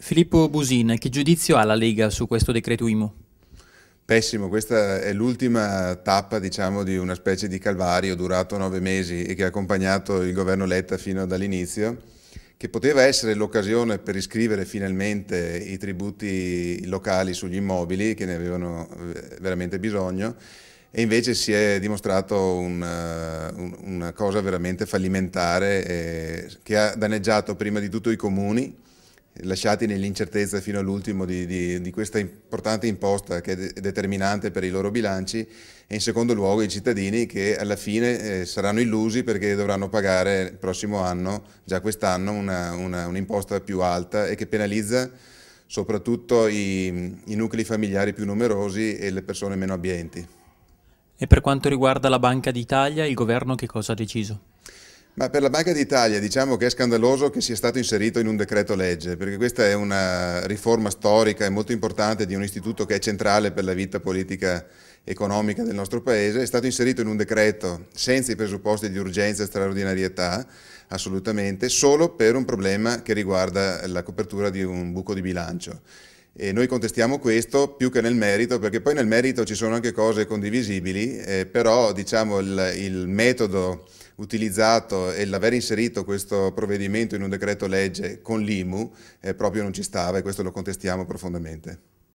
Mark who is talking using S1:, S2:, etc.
S1: Filippo Busin, che giudizio ha la Lega su questo decreto IMU?
S2: Pessimo, questa è l'ultima tappa diciamo, di una specie di calvario durato nove mesi e che ha accompagnato il governo Letta fino dall'inizio, che poteva essere l'occasione per iscrivere finalmente i tributi locali sugli immobili che ne avevano eh, veramente bisogno e invece si è dimostrato una, eh, una cosa veramente fallimentare eh, che ha danneggiato prima di tutto i comuni, lasciati nell'incertezza fino all'ultimo di, di, di, questa importante imposta che è determinante per i loro bilanci e in secondo luogo i cittadini che alla fine eh, saranno illusi perché dovranno pagare il prossimo anno, già quest'anno, un'imposta un più alta e che penalizza soprattutto i, i nuclei familiari più numerosi e le persone meno abbienti. E per quanto
S1: riguarda la Banca d'Italia, il governo che cosa ha deciso?
S2: Ma per la Banca d'Italia diciamo che è scandaloso che sia stato inserito in un decreto legge, perché questa è una riforma storica e molto importante di un istituto che è centrale per la vita politica economica del nostro Paese, è stato inserito in un decreto senza i presupposti di urgenza e straordinarietà, assolutamente, solo per un problema che riguarda la copertura di un buco di bilancio. E noi contestiamo questo più che nel merito, perché poi nel merito ci sono anche cose condivisibili, eh, però diciamo il, il metodo utilizzato e l'aver inserito questo provvedimento in un decreto legge con l'IMU eh, proprio non ci stava e questo lo contestiamo profondamente.